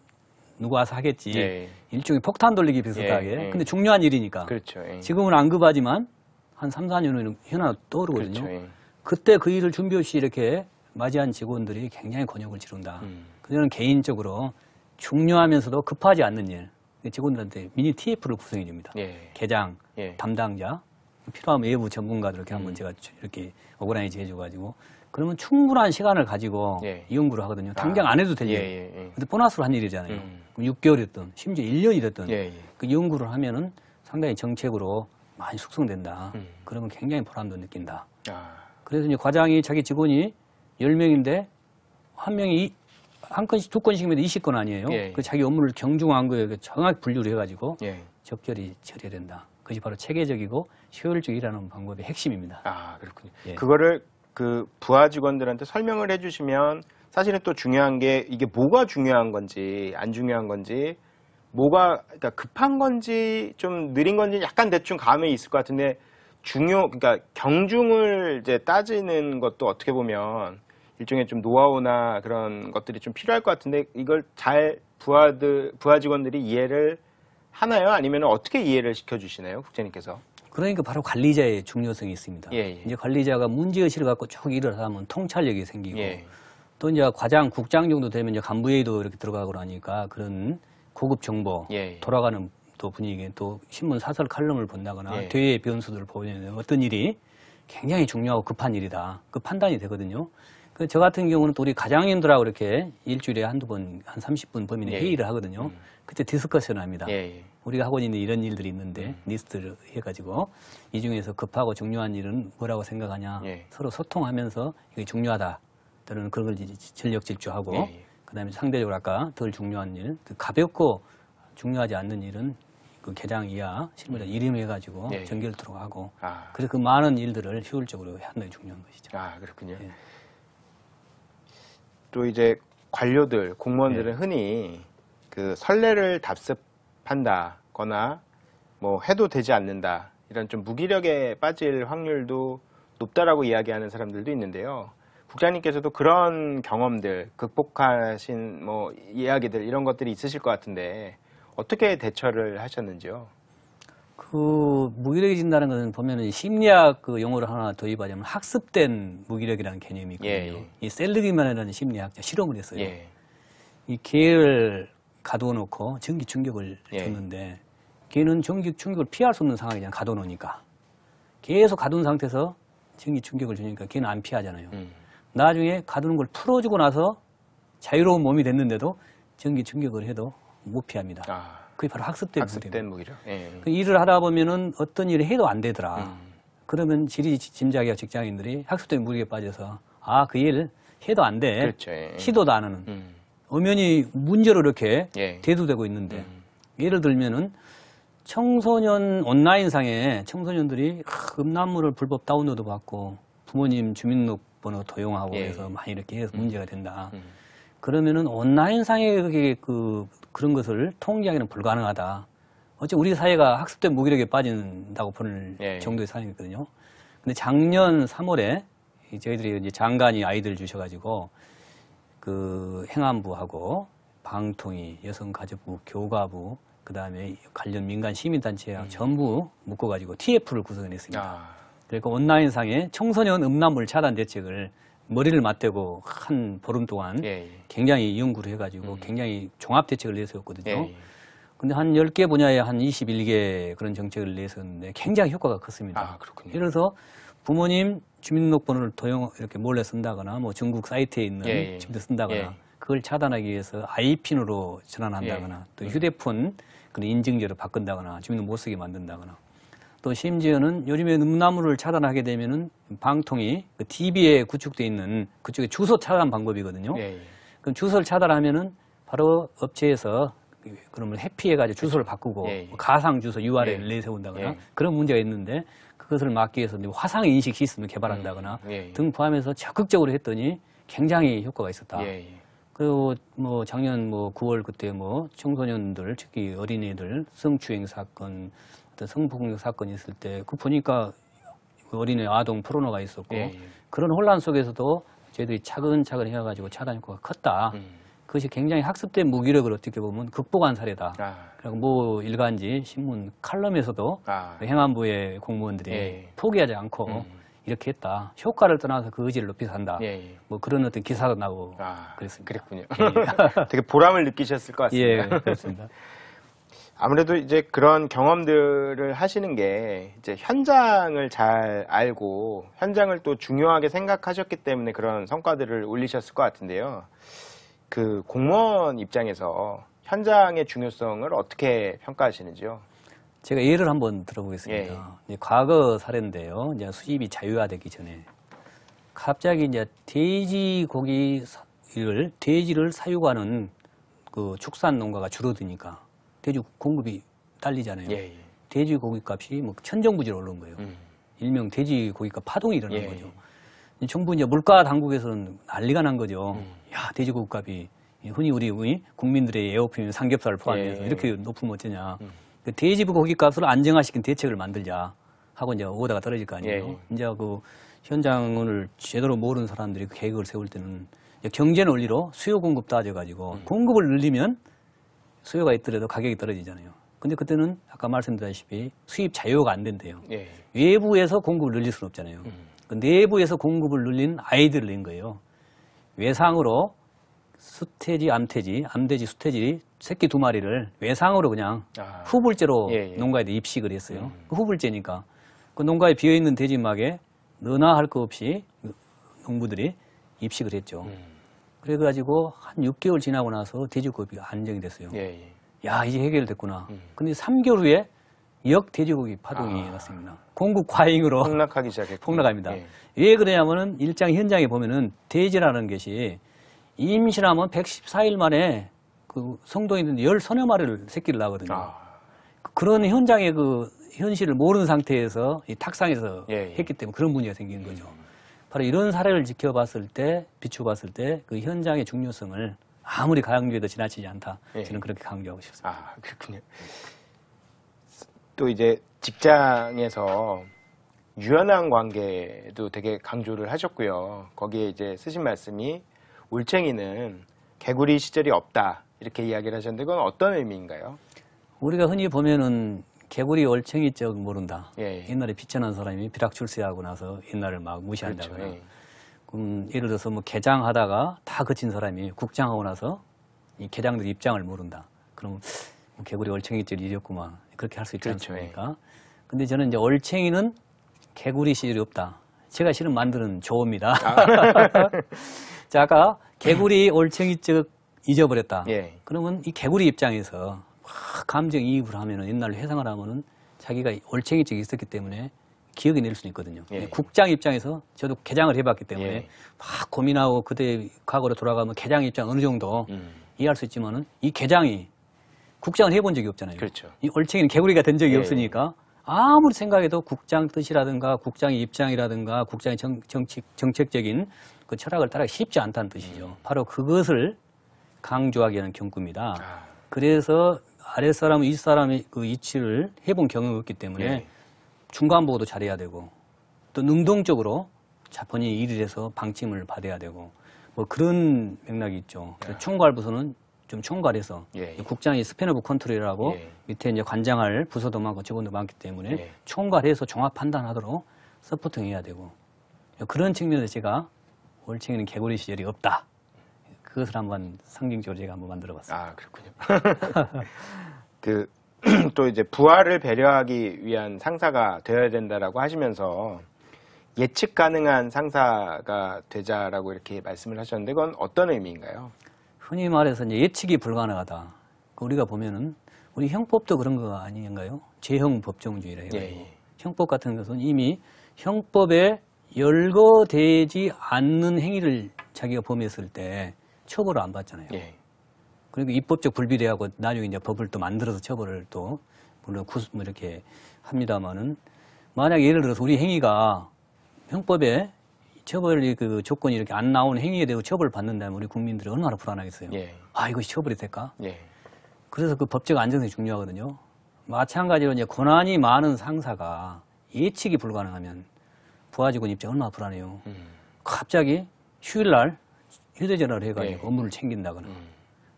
Speaker 3: 누가 와서 하겠지. 일종의 폭탄 돌리기 비슷하게. 근데 중요한 일이니까. 그렇죠. 지금은 안 급하지만 한 3, 4년 후에는 현아 떠오르거든요. 그렇죠. 예. 그때 그 일을 준비 없이 이렇게 맞이한 직원들이 굉장히 권역을 지른다 음. 그들은 개인적으로 중요하면서도 급하지 않는 일 직원들한테 미니 TF를 구성해 줍니다. 예. 개장, 예. 담당자, 필요하면 외부 전문가들 이렇게 한번 음. 제가 이렇게 오그라이즈 해줘가지고 그러면 충분한 시간을 가지고 예. 이 연구를 하거든요. 아. 당장 아. 안 해도 되 예, 일. 예, 예, 근데 보너스로 한 일이잖아요. 음. 6개월이든 었 심지어 1년이 됐든 예, 그 연구를 하면은 상당히 정책으로 많이 숙성된다. 음. 그러면 굉장히 보람도 느낀다. 아. 그래서 이제 과장이 자기 직원이 1 0명인데한 명이 한 건씩 두 건씩이면 2 0건 아니에요. 예, 예. 그 자기 업무를 경중한 거에 그러니까 정확히 분류를 해가지고 예. 적절히 처리된다. 해야 그것이 바로 체계적이고 효율적이라는 방법의 핵심입니다. 아 그렇군요.
Speaker 2: 예. 그거를 그 부하 직원들한테 설명을 해주시면
Speaker 3: 사실은 또 중요한 게 이게
Speaker 2: 뭐가 중요한 건지 안 중요한 건지 뭐가 그러니까 급한 건지 좀 느린 건지 약간 대충 감이 있을 것 같은데 중요 그러니까 경중을 이제 따지는 것도 어떻게 보면 일종의 좀 노하우나 그런 것들이 좀 필요할 것 같은데 이걸 잘 부하들 부하 직원들이 이해를 하나요? 아니면 어떻게 이해를 시켜주시나요, 국장님께서?
Speaker 3: 그러니까 바로 관리자의 중요성이 있습니다. 예, 예. 이제 관리자가 문제의식을 갖고 쭉 일을 하면 통찰력이 생기고 예. 또 이제 과장, 국장 정도 되면 이제 간부회의도 이렇게 들어가고 그러니까 그런 고급 정보, 예, 예. 돌아가는 또 분위기, 또 신문 사설 칼럼을 본다거나 예. 뒤에 변수들을 보는 어떤 일이 굉장히 중요하고 급한 일이다. 그 판단이 되거든요. 그 저 같은 경우는 또 우리 가장님들하고 이렇게 일주일에 한두 번, 한 30분 범위 내 예. 회의를 하거든요. 음. 그때 디스커션 합니다. 예, 예. 우리가 하고 있는 이런 일들이 있는데 음. 리스트를 해가지고 이 중에서 급하고 중요한 일은 뭐라고 생각하냐 예. 서로 소통하면서 이게 중요하다. 또는 그걸 런 전력 질주하고 예. 예. 그 다음에 상대적으로 아까 덜 중요한 일, 그 가볍고 중요하지 않는 일은 그 계장 이하 실무자 음. 이름해가지고 예. 네. 전결들어가고 아. 그래서 그 많은 일들을 효율적으로 하는 게 중요한 것이죠. 아 그렇군요. 예.
Speaker 2: 또 이제 관료들 공무원들은 예. 흔히 그설례를 답습한다거나 뭐 해도 되지 않는다 이런 좀 무기력에 빠질 확률도 높다라고 이야기하는 사람들도 있는데요. 국장님께서도 그런 경험들, 극복하신 뭐 이야기들 이런 것들이 있으실 것 같은데 어떻게 대처를 하셨는지요?
Speaker 3: 그 무기력해진다는 것은 보면은 심리학 그 용어를 하나 도입하자면 학습된 무기력이라는 개념이 있거든요. 예, 예. 이 셀리그만이라는 심리학자 실험을 했어요. 예. 이 개를 가둬 놓고 전기 충격을 예. 줬는데 개는 전기 충격을 피할 수 없는 상황이잖아요. 가둬 놓으니까. 계속 가둔 상태에서 전기 충격을 주니까 걔는 안 피하잖아요. 음. 나중에 가두는 걸 풀어주고 나서 자유로운 몸이 됐는데도 전기 충격을 해도 무 피합니다. 아, 그게 바로 학습된, 학습된 무기력. 예, 예. 그 일을 하다 보면은 어떤 일을 해도 안 되더라. 음. 그러면 지리 짐작이야 직장인들이 학습된 무기에 빠져서 아그 일 해도 안 돼. 그렇죠, 예, 시도도 안 하는. 음. 엄연히 문제로 이렇게 예. 대두되고 있는데 음. 예를 들면은 청소년 온라인상에 청소년들이 음란물을 불법 다운로드 받고 부모님 주민등록 번호 도용하고 예. 해서 많이 이렇게 해서 음. 문제가 된다. 음. 그러면은 온라인상의 그게 그 그런 것을 통제하기는 불가능하다. 어째 우리 사회가 학습된 무기력에 빠진다고 보는 예. 정도의 상황이거든요 근데 작년 3월에 저희들이 이제 장관이 아이들 주셔가지고 그 행안부하고 방통위, 여성가족부, 교과부, 그 다음에 관련 민간 시민단체와 음. 전부 묶어가지고 TF를 구성했습니다. 아. 그리고 온라인상에 청소년 음란물 차단 대책을 머리를 맞대고 한 보름 동안 예, 예. 굉장히 연구를 해가지고 음. 굉장히 종합 대책을 내세웠거든요. 예, 예. 근데 한1 0개 분야에 한2 1개 그런 정책을 내세웠는데 굉장히 효과가 컸습니다. 아, 그렇군요. 예를 들어서 부모님 주민등록번호를 도용 이렇게 몰래 쓴다거나 뭐 중국 사이트에 있는 집도 예, 예. 쓴다거나 그걸 차단하기 위해서 아이핀으로 전환한다거나 또 휴대폰 그런 인증제로 바꾼다거나 주민등록 못 쓰게 만든다거나 또 심지어는 요즘에 음나무를 차단하게 되면은 방통이 그 DB에 구축돼 있는 그쪽에 주소 차단 방법이거든요. 예, 예. 그럼 주소를 차단하면은 바로 업체에서 그러면 해피해가지고 주소를 바꾸고 예, 예. 가상 주소 URL을 예, 예. 내세운다거나 그런 문제가 있는데 그것을 막기 위해서 화상 인식 시스템을 개발한다거나 음, 등 포함해서 적극적으로 했더니 굉장히 효과가 있었다. 그리고 뭐 작년 뭐 9월 그때 뭐 청소년들 특히 어린애들 성추행 사건 어떤 성폭력 사건이 있을 때 그 보니까 어린애 아동 프로노가 있었고 예, 예. 그런 혼란 속에서도 저희들이 차근차근 해가지고 차단 효과가 컸다. 음. 그것이 굉장히 학습된 무기력을 어떻게 보면 극복한 사례다. 아. 그리고 뭐 일간지 신문 칼럼에서도 아. 행안부의 공무원들이 예, 예. 포기하지 않고 음. 이렇게 했다. 효과를 떠나서 그 의지를 높이 산다. 예, 예. 뭐 그런 어떤 기사도 나고 아, 그랬습니다. 그랬군요. (laughs)
Speaker 2: 되게 보람을 느끼셨을 것 같습니다. 예, 그렇습니다.
Speaker 1: (laughs)
Speaker 3: 아무래도 이제 그런
Speaker 2: 경험들을 하시는 게 이제 현장을 잘 알고 현장을 또 중요하게 생각하셨기 때문에 그런 성과들을 올리셨을 것 같은데요. 그 공무원 입장에서 현장의 중요성을 어떻게 평가하시는지요?
Speaker 3: 제가 예를 한번 들어보겠습니다. 예. 예. 과거 사례인데요. 이제 수입이 자유화되기 전에 갑자기 이제 돼지 고기를 돼지를 사육하는 그 축산 농가가 줄어드니까 돼지 공급이 달리잖아요. 예, 예. 돼지 고기값이 뭐 천정부지로 올라온 거예요. 음. 일명 돼지 고기값 파동이 일어난 예, 거죠. 정부 예. 이제 물가 당국에서는 난리가 난 거죠. 음. 야 돼지 고기값이 흔히 우리 국민들의 에어품인 삼겹살을 포함해서 예, 예. 이렇게 높으면 어쩌냐. 음. 그 돼지 고기값을 안정화시킨 대책을 만들자 하고 이제 오다가 떨어질 거 아니에요. 예. 이제 그 현장을 제대로 모르는 사람들이 그 계획을 세울 때는 경제 논리로 수요 공급 따져가지고 음. 공급을 늘리면 수요가 있더라도 가격이 떨어지잖아요. 근데 그때는 아까 말씀드렸다시피 수입 자유가 안 된대요. 예. 외부에서 공급을 늘릴 수는 없잖아요. 음. 그 내부에서 공급을 늘린 아이들을낸 거예요. 외상으로 수태지, 암태지, 암돼지, 수태지 새끼 두 마리를 외상으로 그냥 아. 후불제로 예, 예. 농가에 입식을 했어요. 음. 그 후불제니까 그 농가에 비어 있는 돼지막에 너나 할 거 없이 농부들이 입식을 했죠. 음. 그래가지고 한 6개월 지나고 나서 돼지고기가 안정이 됐어요. 예, 예. 야, 이제 해결됐구나. 음. 근데 3개월 후에 역 돼지고기 파동이 아. 났습니다. 공급 과잉으로 폭락하기 시작했 폭락합니다. 예. 왜 그러냐면은 일장 현장에 보면은 돼지라는 것이 임신하면 114일 만에 그 성동에 열 서너 마리를 새끼를 낳거든요. 아. 그런 현장의 그 현실을 모르는 상태에서 이 탁상에서 예, 예. 했기 때문에 그런 문제가 생기는 거죠. 바로 이런 사례를 지켜봤을 때, 비춰봤을 때 그 현장의 중요성을 아무리 강조해도 지나치지 않다. 예. 저는 그렇게 강조하고 싶습니다. 아, 그렇군요.
Speaker 2: 또 이제 직장에서 유연한 관계도 되게 강조를 하셨고요. 거기에 이제 쓰신 말씀이 울챙이는 개구리 시절이 없다. 이렇게 이야기를 하셨는데 그건 어떤 의미인가요?
Speaker 3: 우리가 흔히 보면은 개구리 월청이 적 모른다. 예, 예. 옛날에 비천한 사람이 비락 출세하고 나서 옛날을 막 무시한다거나. 그렇죠, 예, 예. 그럼 예를 들어서 뭐 개장하다가 다거친 사람이 국장하고 나서 이 개장들 입장을 모른다. 그럼 뭐 개구리 월청이 적이었구만 그렇게 할 수 있지 그렇죠, 예. 않습니까? 근데 저는 이제 월챙이는 개구리 시절이 없다. 제가 실은 만드는 조입니다. 아. (laughs) 자, 아까 개구리 월챙이 적 잊어버렸다. 예. 그러면 이 개구리 입장에서 감정이입을 하면 은 옛날 회상을 하면은 자기가 올챙이 쪽이 있었기 때문에 기억이 낼 수는 있거든요. 예. 국장 입장에서 저도 개장을 해봤기 때문에 예. 막 고민하고 그때 과거로 돌아가면 개장 입장 어느 정도 음. 이해할 수 있지만은 이 개장이 국장을 해본 적이 없잖아요. 그렇죠. 이 올챙이는 개구리가 된 적이 예. 없으니까 아무리 생각해도 국장 뜻이라든가 국장의 입장이라든가 국장의 정, 정치, 정책적인 그 철학을 따라 가기 쉽지 않다는 뜻이죠. 음. 바로 그것을 강조하기 하는 경구입니다. 아. 그래서 아랫 사람, 이 사람의 그 이치를 해본 경험이 없기 때문에 예. 중간 보고도 잘해야 되고 또 능동적으로 자본이 일을 해서 방침을 받아야 되고 뭐 그런 맥락이 있죠. 예. 총괄 부서는 좀 총괄해서 예. 국장이 스팬 오브 컨트롤이라고 예. 밑에 이제 관장할 부서도 많고 직원도 많기 때문에 예. 총괄해서 종합 판단하도록 서포팅해야 되고 그런 측면에서 제가 월층에는 개구리 시절이 없다. 그것을 한번 상징적으로 제가 한번 만들어봤습니다. 아 그렇군요.
Speaker 2: (laughs) 그 또 (clears throat) 이제 부활을 배려하기 위한 상사가 되어야 된다라고 하시면서 예측 가능한 상사가 되자라고 이렇게 말씀을 하셨는데 그건 어떤 의미인가요?
Speaker 3: 흔히 말해서 이제 예측이 불가능하다. 그 우리가 보면은 우리 형법도 그런 거 아닌가요? 제형 법정주의라 예, 예. 형법 같은 것은 이미 형법에 열거되지 않는 행위를 자기가 범했을 때 처벌을 안 받잖아요. 예. 그러니까 입법적 불비례하고 나중에 이제 법을 또 만들어서 처벌을 또 물론 구수 뭐 이렇게 합니다만은 만약 예를 들어서 우리 행위가 형법에 처벌이 그 조건이 이렇게 안 나온 행위에 대해 처벌을 받는다면 우리 국민들이 얼마나 불안하겠어요. 예. 아 이것이 처벌이 될까? 예. 그래서 그 법적 안정성이 중요하거든요. 마찬가지로 이제 권한이 많은 상사가 예측이 불가능하면 부하직원 입장 얼마나 불안해요. 음. 갑자기 휴일날 휴대전화를 해가지고 네. 업무를 챙긴다거나 음.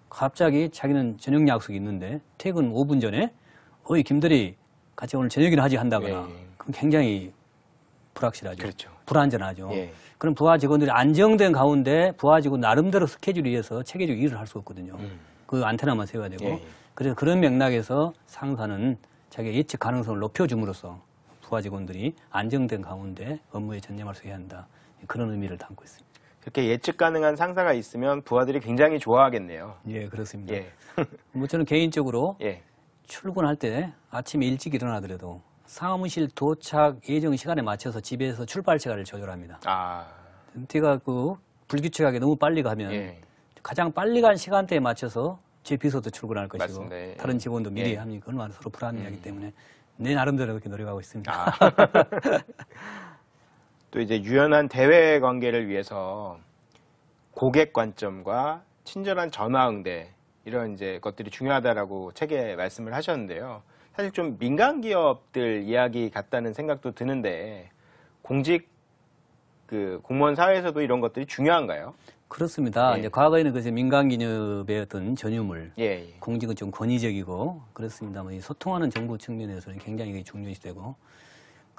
Speaker 3: 갑자기 자기는 저녁 약속이 있는데 퇴근 5분 전에 어이 김들이 같이 오늘 저녁이나 하지 한다거나 네. 예, 예. 그럼 굉장히 불확실하죠. 그렇죠. 불안전하죠. 예. 그럼 부하 직원들이 안정된 가운데 부하 직원 나름대로 스케줄에 의해서 체계적으로 일을 할 수 없거든요. 음. 그 안테나만 세워야 되고 예. 예. 그래서 그런 맥락에서 상사는 자기 예측 가능성을 높여줌으로써 부하 직원들이 안정된 가운데 업무에 전념할 수 있어야 한다. 그런 의미를 담고 있습니다.
Speaker 2: 그렇게 예측 가능한 상사가 있으면 부하들이 굉장히 좋아하겠네요.
Speaker 3: 예, 그렇습니다. 예. (laughs) 뭐 저는 개인적으로 예. 출근할 때 아침 에 일찍 일어나더라도 사무실 도착 예정 시간에 맞춰서 집에서 출발 시간을 조절합니다. 아. 제가 그 불규칙하게 너무 빨리 가면 예. 가장 빨리 간 시간대에 맞춰서 제 비서도 출근할 것이고 맞습니다. 예. 다른 직원도 미리 예. 합니다. 그건 서로 불안해하기 음. 때문에 내 나름대로 그렇게 노력하고 있습니다. 아. (laughs) (laughs)
Speaker 2: 또 이제 유연한 대외 관계를 위해서 고객 관점과 친절한 전화 응대 이런 이제 것들이 중요하다라고 책에 말씀을 하셨는데요. 사실 좀 민간 기업들 이야기 같다는 생각도 드는데 공직 그 공무원 사회에서도 이런 것들이 중요한가요?
Speaker 3: 그렇습니다. 예. 이제 과거에는 그 민간 기업의 어떤 전유물, 예, 예, 공직은 좀 권위적이고 그렇습니다만 뭐 소통하는 정부 측면에서는 굉장히 중요시 되고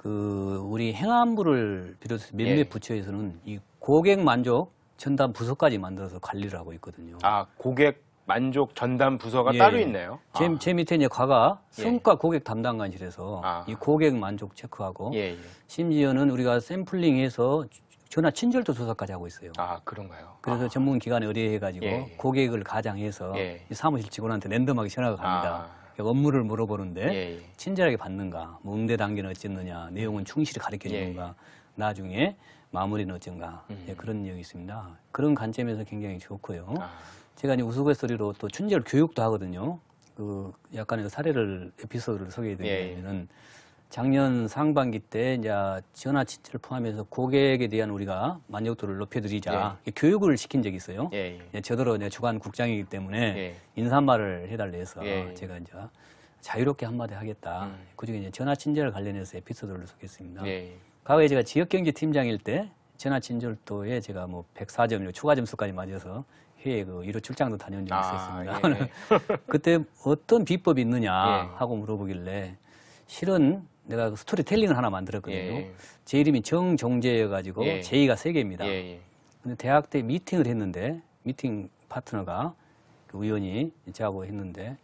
Speaker 3: 그 우리 행안부를 비롯해서 몇몇 예. 부처에서는 이 고객 만족 전담 부서까지 만들어서 관리를 하고 있거든요. 아 고객 만족 전담 부서가 예. 따로 예. 있네요. 제, 아. 제 밑에 이제 과가 예. 성과 예. 고객 담당관실에서 아. 이 고객 만족 체크하고 예, 예, 심지어는 우리가 샘플링해서 전화 친절도 조사까지 하고 있어요. 아 그런가요? 그래서 아. 전문 기관에 의뢰해가지고 예. 고객을 가장해서 예. 사무실 직원한테 랜덤하게 전화가 갑니다. 아. 업무를 물어보는데 예, 예. 친절하게 받는가, 뭐 응대 단계는 어쨌느냐, 내용은 충실히 가르쳐 주는가, 예, 예. 나중에 마무리는 어쩐가 예, 음. 그런 내용이 있습니다. 그런 관점에서 굉장히 좋고요. 아. 제가 이제 우스갯소리로 또 춘절 교육도 하거든요. 그 약간의 사례를 에피소드를 소개해드리면은. 예, 작년 상반기 때 이제 전화 치체를 포함해서 고객에 대한 우리가 만족도를 높여드리자 예. 교육을 시킨 적이 있어요. 예, 예. 예, 저더러 이제 주관 국장이기 때문에 예. 인사말을 해달래 해서 예. 예. 제가 이제 자유롭게 한마디 하겠다. 음. 그중에 이제 전화 친절 관련해서 에피소드를 소개했습니다. 예. 과거에 제가 지역경제팀장일 때 전화 친절도에 제가 뭐 104점 추가 점수까지 맞아서 해외 그 1호 출장도 다녀온 적이 아, 있었습니다. 예. (laughs) 그때 어떤 비법이 있느냐 하고 물어보길래 실은 내가 그 스토리텔링을 하나 만들었거든요. 예. 예. 제 이름이 정종재여가지고 예. 제이가 세 개입니다. 예, 예. 근데 대학 때 미팅을 했는데 미팅 파트너가 그 의원이 저하고 했는데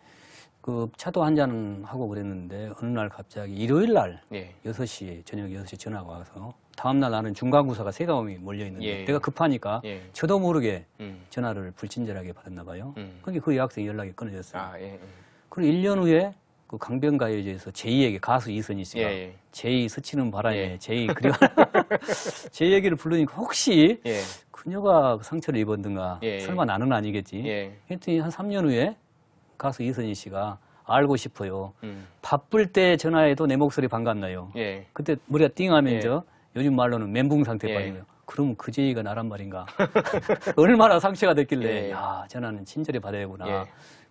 Speaker 3: 그 차도 한잔 하고 그랬는데 어느 날 갑자기 일요일 날 예. 6시 저녁 6시 전화가 와서 다음 날 나는 중간고사가 세가음이 몰려 있는데 예, 예. 내가 급하니까 예. 저도 모르게 음. 전화를 불친절하게 받았나 봐요. 음. 그게 그 여학생 연락이 끊어졌어요. 아, 예. 그리고 1년 후에 그 강변가요제에서 제이에게 가수 이선희 씨가 예, 예. 제이 스치는 바람에 예. 제이 그리고 (laughs) 제이 얘기를 부르니까 혹시 예. 그녀가 그 상처를 입었든가 예, 예, 설마 나는 아니겠지 예. 했더니 한 3년 후에 가수 이선희 씨가 알고 싶어요 음. 바쁠 때 전화해도 내 목소리 반갑나요 예. 그때 머리가 띵 하면서 예. 요즘 말로는 멘붕 상태 빠지고요 예. 그럼 그 제이가 나란 말인가 (laughs) 얼마나 상처가 됐길래 예, 예. 야 전화는 친절히 받아야구나 예.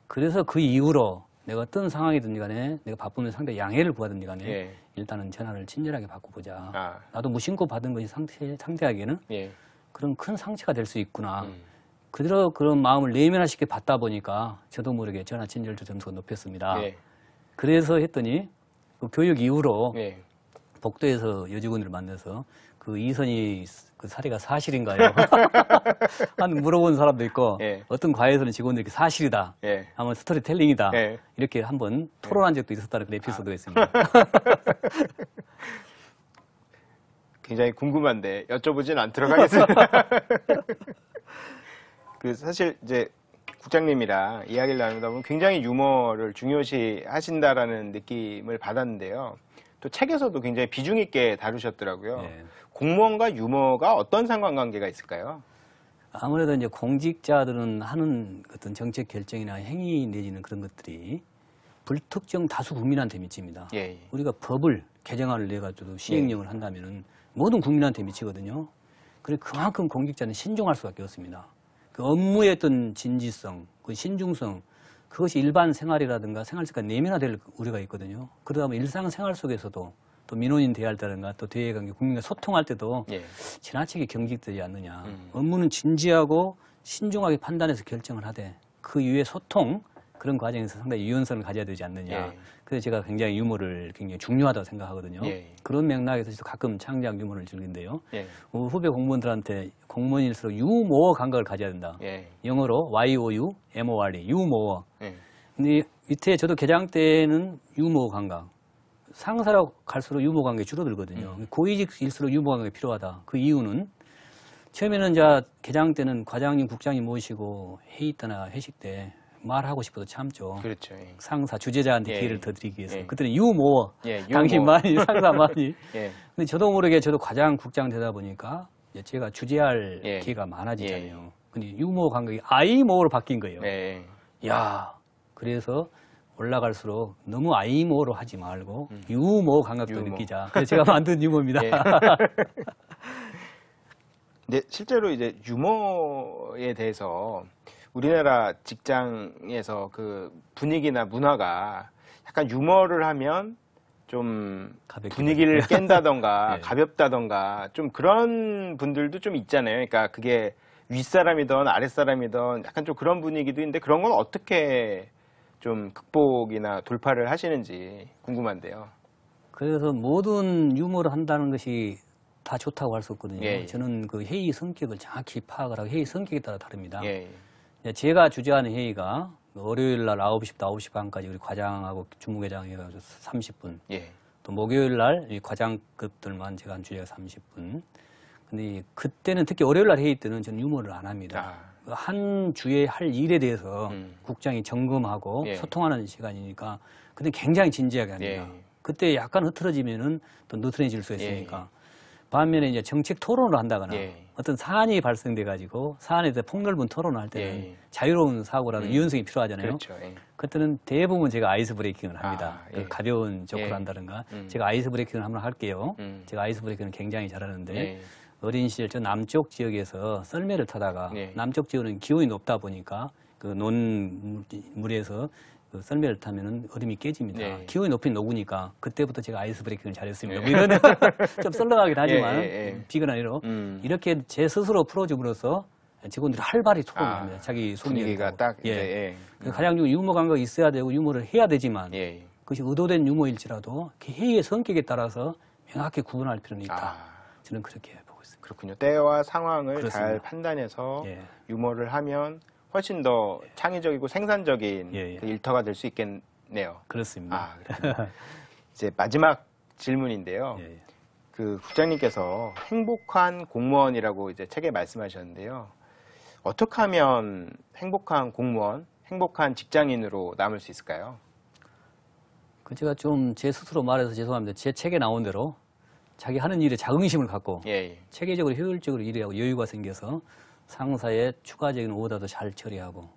Speaker 3: 그래서 그 이후로 내가 어떤 상황이든 지 간에 내가 바쁘면 상대 양해를 구하든지 간에 예. 일단은 전화를 친절하게 받고 보자. 아. 나도 무심코 뭐 받은 것이 상대 상대에게는 예. 그런 큰 상처가 될 수 있구나. 음. 그대로 그런 마음을 내면화시켜 받다 보니까 저도 모르게 전화 친절도 점수가 높였습니다. 예. 그래서 했더니 그 교육 이후로 예. 복도에서 여직원을 만나서 그 이선희 그 사례가 사실인가요? 하는 (laughs) 물어본 사람도 있고 예. 어떤 과에서는 직원들이 사실이다. 예. 아마 스토리텔링이다. 예. 이렇게 한번 예. 토론한 적도 있었다는 그 에피소드가 아. 있습니다. (laughs) 굉장히 궁금한데 여쭤보진
Speaker 2: 않들어가겠습니다. (laughs) 그 사실 이제 국장님이랑 이야기를 나누다 보면 굉장히 유머를 중요시 하신다라는 느낌을 받았는데요. 또 그 책에서도 굉장히 비중 있게 다루셨더라고요. 네. 공무원과 유머가 어떤
Speaker 3: 상관관계가 있을까요? 아무래도 이제 공직자들은 하는 어떤 정책 결정이나 행위 내지는 그런 것들이 불특정 다수 국민한테 미칩니다. 예, 예. 우리가 법을 개정안을 내 가지고 시행령을 예. 한다면은 모든 국민한테 미치거든요. 그리고 그만큼 공직자는 신중할 수밖에 없습니다. 그 업무의 어떤 진지성, 그 신중성, 그것이 일반 생활이라든가 생활 습관 내면화될 우려가 있거든요. 그러다 보면 일상생활 속에서도 또 민원인 대할 때라든가 또 대외관계 국민과 소통할 때도 예. 지나치게 경직되지 않느냐. 음. 업무는 진지하고 신중하게 판단해서 결정을 하되 그 이후에 소통 그런 과정에서 상당히 유연성을 가져야 되지 않느냐. 예. 그래서 제가 굉장히 유머를 굉장히 중요하다고 생각하거든요. 예. 그런 맥락에서 저도 가끔 창작 유머를 즐긴데요. 예. 어, 후배 공무원들한테 공무원일수록 유머어 감각을 가져야 된다. 예. 영어로 YOU, MORE, 유머어. 예. 근데 이때 저도 개장 때는 유머어 감각. 상사로 갈수록 유머 관계 줄어들거든요. 음. 고위직일수록 유머 관계가 필요하다. 그 이유는 처음에는 자 개장 때는 과장님, 국장님 모시고 회의 때나 회식 때 말하고 싶어도 참죠. 그렇죠. 예. 상사 주제자한테 예, 예. 기회를 더 드리기 위해서. 예. 그때는 유모 예, 유모 당신 많이 (laughs) 상사 많이. (laughs) 예. 근데 저도 모르게 저도 과장 국장 되다 보니까 이제 제가 주제할 예. 기회가 많아지잖아요. 예. 근데 유모관객이아이모로 바뀐 거예요. 예. 야 그래서 올라갈수록 너무 아이모로 하지 말고 음. 유모어 감각도 유모. 느끼자. 그래서 제가 만든 유모입니다. 예.
Speaker 2: (laughs) 근데 실제로 이제 유모에 대해서 우리나라 직장에서 그 분위기나 문화가 약간 유머를 하면 좀 분위기를 깬다던가 네. (laughs) 가볍다던가 좀 그런 분들도 좀 있잖아요. 그러니까 그게 윗사람이든아랫사람이든 약간 좀 그런 분위기도 있는데 그런 건 어떻게 좀 극복이나 돌파를 하시는지 궁금한데요.
Speaker 3: 그래서 모든 유머를 한다는 것이 다 좋다고 할 수 없거든요. 예, 예. 저는 그 회의 성격을 정확히 파악을 하고 회의 성격에 따라 다릅니다. 예. 예. 네, 제가 주재하는 회의가 그 월요일 날 9시부터 9시 반까지 우리 과장하고 주무회장 이가지 30분. 예. 또 목요일 날 과장급들만 제가 한 주제가 30분. 근데 그때는 특히 월요일 날 회의 때는 저는 유머를 안 합니다. 아. 그 한 주에 할 일에 대해서 음. 국장이 점검하고 예. 소통하는 시간이니까 근데 굉장히 진지하게 합니다. 예. 그때 약간 흐트러지면은 또 느슨해질 수 있으니까 반면에 이제 정책 토론을 한다거나 예. 어떤 사안이 발생돼 가지고 사안에 대해 폭넓은 토론을 할 때는 예. 자유로운 사고라는 예. 유연성이 필요하잖아요. 그렇죠. 예. 그때는 대부분 제가 아이스 브레이킹을 합니다. 아, 예. 그 가벼운 조크를 예. 한다든가 음. 제가 아이스 브레이킹을 한번 할게요. 음. 제가 아이스 브레이킹을 굉장히 잘하는데 예. 어린 시절 저 남쪽 지역에서 썰매를 타다가 예. 남쪽 지역은 기온이 높다 보니까 그 논물에서 그 썰매를 타면은 얼음이 깨집니다. 네. 기온이 높이 녹으니까 그때부터 제가 아이스 브레이킹을 잘했습니다. 뭐 네. 이런 (laughs) 좀 썰렁하긴 하지만 예, 예, 예. 음, 비근 아니로 음. 이렇게 제 스스로 풀어줌으로써 직원들이 활발히 초통을 아, 합니다. 자기 손리가딱 예. 예. 그 음. 가장 유머 감각이 있어야 되고 유머를 해야 되지만 예. 그것이 의도된 유머일지라도 그 회의의 성격에 따라서 명확히 구분할 필요는 있다. 아. 저는 그렇게
Speaker 2: 보고 있습니다. 그렇군요. 때와 상황을 그렇습니다. 잘 판단해서 예. 유머를 하면 훨씬 더 창의적이고 생산적인 예, 예. 그 일터가 될 수 있겠네요. 그렇습니다. 아, (laughs) 이제 마지막 질문인데요. 예, 예, 그 국장님께서 행복한 공무원이라고 이제 책에 말씀하셨는데요. 어떻게 하면 행복한 공무원, 행복한 직장인으로 남을 수 있을까요?
Speaker 3: 그 제가 좀 제 스스로 말해서 죄송합니다. 제 책에 나온 대로 자기 하는 일에 자긍심을 갖고 예, 예. 체계적으로 효율적으로 일하고 여유가 생겨서 상사의 추가적인 오더도 잘 처리하고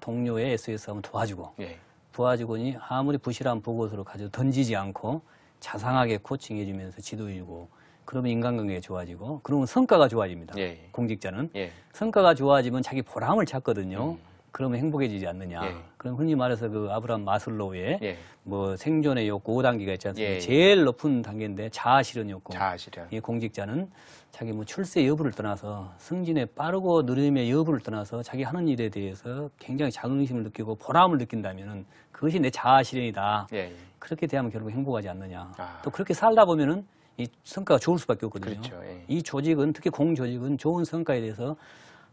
Speaker 3: 동료의 SOS 하면 도와주고 예. 도와주고니 아무리 부실한 보고서를 가지고 던지지 않고 자상하게 코칭해주면서 지도해주고 그러면 인간관계가 좋아지고 그러면 성과가 좋아집니다. 예. 공직자는 예. 성과가 좋아지면 자기 보람을 찾거든요. 음. 그러면 행복해지지 않느냐. 예. 그럼 흔히 말해서 그 아브라함 마슬로우의 예. 뭐 생존의 욕구 5단계가 있지 않습니까? 예, 예. 제일 높은 단계인데 자아 실현 욕구. 자아 실현. 이 공직자는 자기 뭐 출세 여부를 떠나서 승진의 빠르고 느림의 여부를 떠나서 자기 하는 일에 대해서 굉장히 자긍심을 느끼고 보람을 느낀다면은 그것이 내 자아 실현이다. 예, 예. 그렇게 대하면 결국 행복하지 않느냐. 아. 또 그렇게 살다 보면은 이 성과가 좋을 수밖에 없거든요. 그렇죠. 예. 이 조직은 특히 공조직은 좋은 성과에 대해서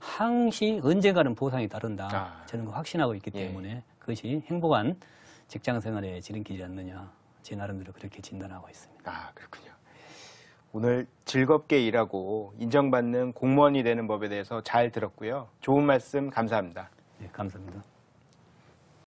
Speaker 3: 항시 언젠가는 보상이 따른다. 아. 저는 확신하고 있기 예. 때문에 예. 그것이 행복한 직장 생활의 지름길이지 않느냐. 제 나름대로 그렇게 진단하고 있습니다. 아, 그렇군요.
Speaker 2: 오늘 즐겁게 일하고 인정받는 공무원이 되는 법에 대해서 잘 들었고요. 좋은 말씀 감사합니다. 네, 감사합니다.